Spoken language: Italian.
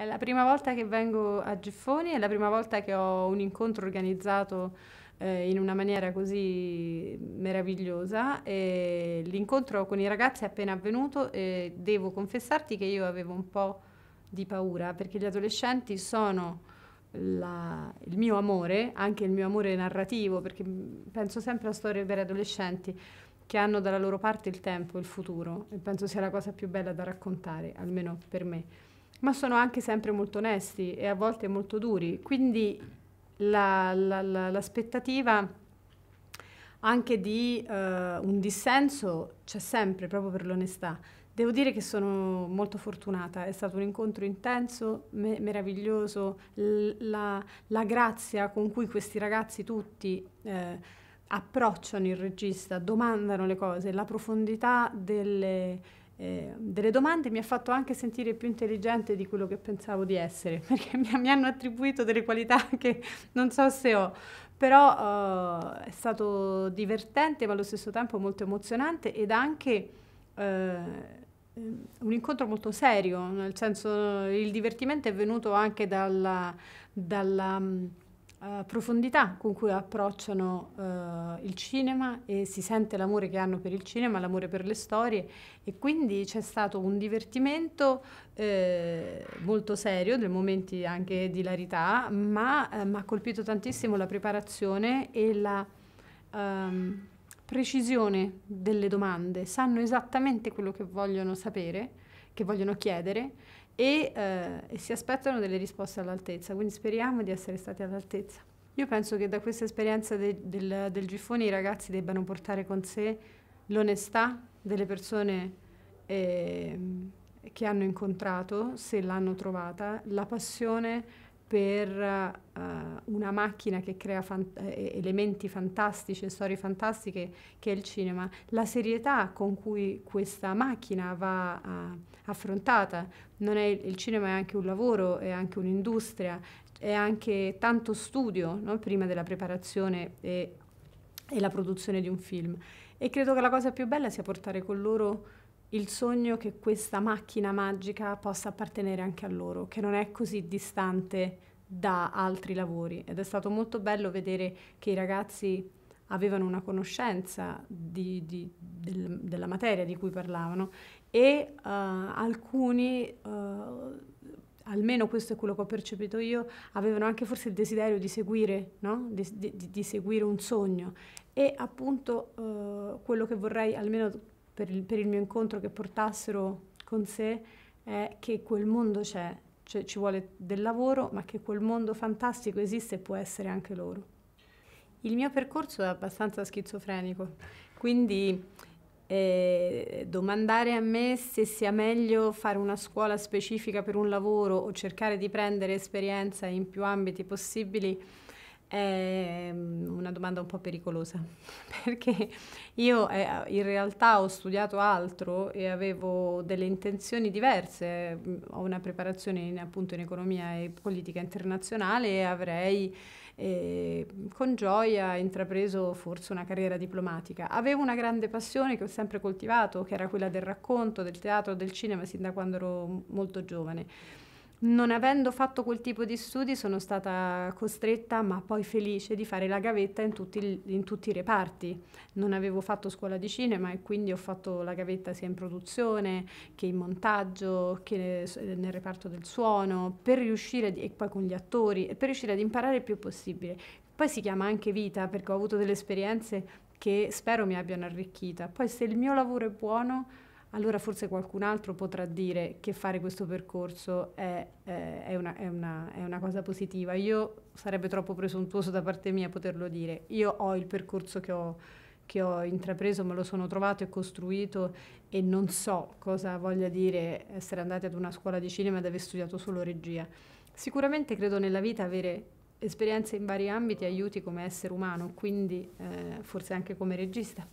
È la prima volta che vengo a Giffoni, è la prima volta che ho un incontro organizzato eh, in una maniera così meravigliosa. E l'incontro con i ragazzi è appena avvenuto e devo confessarti che io avevo un po' di paura perché gli adolescenti sono la, il mio amore, anche il mio amore narrativo, perché mm, penso sempre a storie per adolescenti che hanno dalla loro parte il tempo, il futuro e penso sia la cosa più bella da raccontare, almeno per me ma sono anche sempre molto onesti e a volte molto duri. Quindi la, la, la, l'aspettativa anche di uh, un dissenso c'è sempre, proprio per l'onestà. Devo dire che sono molto fortunata, è stato un incontro intenso, me- meraviglioso, L- la, la, grazia con cui questi ragazzi tutti eh, approcciano il regista, domandano le cose, la profondità delle, eh, delle domande mi ha fatto anche sentire più intelligente di quello che pensavo di essere, perché mi, mi hanno attribuito delle qualità che non so se ho, però eh, è stato divertente ma allo stesso tempo molto emozionante ed anche eh, ehm, un incontro molto serio, nel senso il divertimento è venuto anche dalla, dalla eh, profondità con cui approcciano uh, il cinema e si sente l'amore che hanno per il cinema, l'amore per le storie e quindi c'è stato un divertimento eh, molto serio, dei momenti anche di larità, ma eh, mi ha colpito tantissimo la preparazione e la... Um, precisione delle domande, sanno esattamente quello che vogliono sapere, che vogliono chiedere e, eh, e si aspettano delle risposte all'altezza, quindi speriamo di essere stati all'altezza. Io penso che da questa esperienza de, del, del Gifone i ragazzi debbano portare con sé l'onestà delle persone eh, che hanno incontrato, se l'hanno trovata, la passione per uh, una macchina che crea fant- eh, elementi fantastici e storie fantastiche che è il cinema, la serietà con cui questa macchina va uh, affrontata. È, il cinema è anche un lavoro, è anche un'industria, è anche tanto studio no? prima della preparazione e, e la produzione di un film. E credo che la cosa più bella sia portare con loro il sogno che questa macchina magica possa appartenere anche a loro, che non è così distante da altri lavori ed è stato molto bello vedere che i ragazzi avevano una conoscenza di, di, del, della materia di cui parlavano e uh, alcuni, uh, almeno questo è quello che ho percepito io, avevano anche forse il desiderio di seguire, no? di, di, seguire un sogno e appunto uh, quello che vorrei almeno per il, per il mio incontro che portassero con sé è che quel mondo c'è, cioè ci vuole del lavoro, ma che quel mondo fantastico esiste e può essere anche loro. Il mio percorso è abbastanza schizofrenico, quindi eh, domandare a me se sia meglio fare una scuola specifica per un lavoro o cercare di prendere esperienza in più ambiti possibili è mm, una domanda un po' pericolosa perché io eh, in realtà ho studiato altro e avevo delle intenzioni diverse, mm, ho una preparazione in, appunto in economia e politica internazionale e avrei eh, con gioia intrapreso forse una carriera diplomatica. Avevo una grande passione che ho sempre coltivato, che era quella del racconto, del teatro, del cinema sin da quando ero molto giovane non avendo fatto quel tipo di studi sono stata costretta, ma poi felice, di fare la gavetta in tutti, in tutti, i reparti. Non avevo fatto scuola di cinema e quindi ho fatto la gavetta sia in produzione che in montaggio, che nel reparto del suono, per riuscire, e poi con gli attori, per riuscire ad imparare il più possibile. Poi si chiama anche vita perché ho avuto delle esperienze che spero mi abbiano arricchita. Poi se il mio lavoro è buono allora forse qualcun altro potrà dire che fare questo percorso è, eh, è, una, è, una, è, una, cosa positiva. Io sarebbe troppo presuntuoso da parte mia poterlo dire. Io ho il percorso che ho, che ho intrapreso, me lo sono trovato e costruito e non so cosa voglia dire essere andati ad una scuola di cinema ed aver studiato solo regia. Sicuramente credo nella vita avere esperienze in vari ambiti aiuti come essere umano, quindi eh, forse anche come regista.